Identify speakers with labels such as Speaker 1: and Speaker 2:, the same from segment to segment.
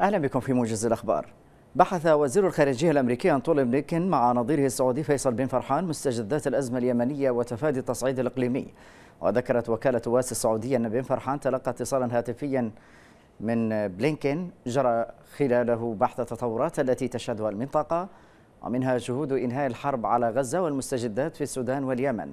Speaker 1: أهلا بكم في موجز الأخبار بحث وزير الخارجية الأمريكي أنطول بلينكن مع نظيره السعودي فيصل بن فرحان مستجدات الأزمة اليمنية وتفادي التصعيد الإقليمي وذكرت وكالة واس السعودية أن بن فرحان تلقى اتصالا هاتفيا من بلينكن جرى خلاله بحث التطورات التي تشهدها المنطقة ومنها جهود إنهاء الحرب على غزة والمستجدات في السودان واليمن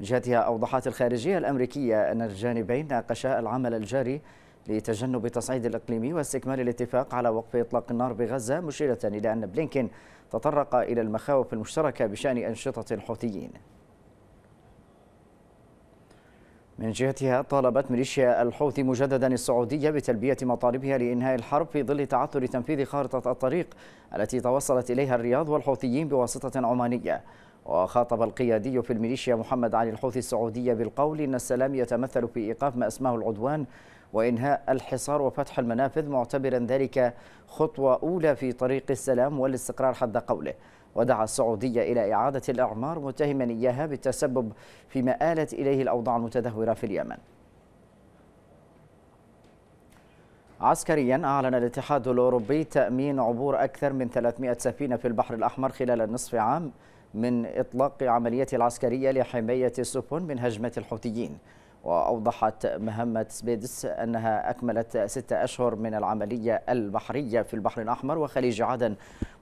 Speaker 1: جهتها أوضحت الخارجية الأمريكية أن الجانبين ناقشا العمل الجاري لتجنب التصعيد الإقليمي واستكمال الاتفاق على وقف إطلاق النار بغزة مشيرة إلى أن بلينكين تطرق إلى المخاوف المشتركة بشأن أنشطة الحوثيين من جهتها طالبت ميليشيا الحوثي مجددا السعودية بتلبية مطالبها لإنهاء الحرب في ظل تعثر تنفيذ خارطة الطريق التي توصلت إليها الرياض والحوثيين بواسطة عمانية وخاطب القيادي في الميليشيا محمد علي الحوثي السعودية بالقول إن السلام يتمثل في إيقاف ما أسماه العدوان وإنهاء الحصار وفتح المنافذ معتبرا ذلك خطوة أولى في طريق السلام والاستقرار حد قوله ودعا السعودية إلى إعادة الأعمار متهما إياها بالتسبب فيما آلت إليه الأوضاع المتدهورة في اليمن عسكريا أعلن الاتحاد الأوروبي تأمين عبور أكثر من 300 سفينة في البحر الأحمر خلال النصف عام من إطلاق عملية العسكرية لحماية السفن من هجمة الحوثيين وأوضحت مهمة سبيدس أنها أكملت ستة أشهر من العملية البحرية في البحر الأحمر وخليج عدن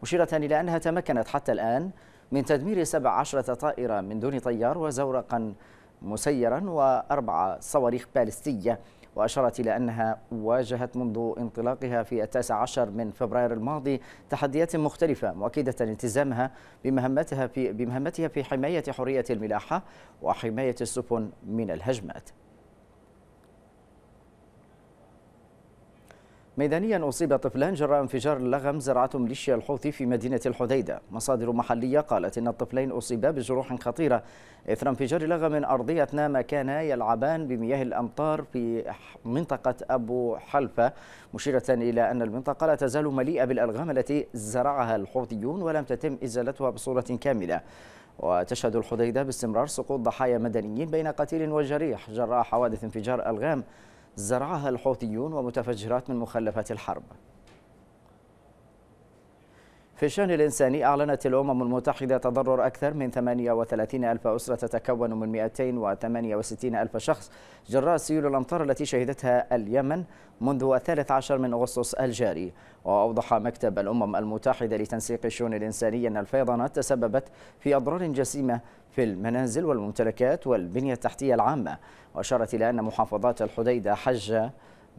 Speaker 1: مشيرة إلى أنها تمكنت حتى الآن من تدمير سبع عشرة طائرة من دون طيار وزورقا مسيرا وأربع صواريخ بالستية وأشارت إلى أنها واجهت منذ انطلاقها في التاسع عشر من فبراير الماضي تحديات مختلفة مؤكدة التزامها بمهمتها في, بمهمتها في حماية حرية الملاحة وحماية السفن من الهجمات ميدانيا أصيب طفلان جراء انفجار لغم زرعة ميليشيا الحوثي في مدينة الحديدة مصادر محلية قالت إن الطفلين أصيبا بجروح خطيرة إثر انفجار لغم أرضي أثناء ما كانا يلعبان بمياه الأمطار في منطقة أبو حلفة مشيرة إلى أن المنطقة لا تزال مليئة بالألغام التي زرعها الحوثيون ولم تتم إزالتها بصورة كاملة وتشهد الحديدة باستمرار سقوط ضحايا مدنيين بين قتيل وجريح جراء حوادث انفجار ألغام زرعها الحوثيون ومتفجرات من مخلفات الحرب في الشأن الإنساني أعلنت الأمم المتحدة تضرر أكثر من 38 ألف أسرة تتكون من 268 ألف شخص جراء سيول الأمطار التي شهدتها اليمن منذ الثالث عشر من أغسطس الجاري وأوضح مكتب الأمم المتحدة لتنسيق الشؤون الإنسانية أن الفيضانات تسببت في أضرار جسيمة في المنازل والممتلكات والبنية التحتية العامة وأشارت إلى أن محافظات الحديدة حجة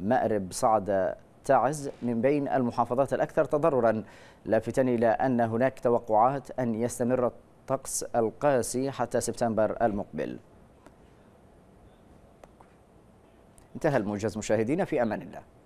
Speaker 1: مأرب صعدة تعز من بين المحافظات الأكثر تضررا لافتا إلى أن هناك توقعات أن يستمر الطقس القاسي حتى سبتمبر المقبل انتهى الموجز مشاهدينا في أمان الله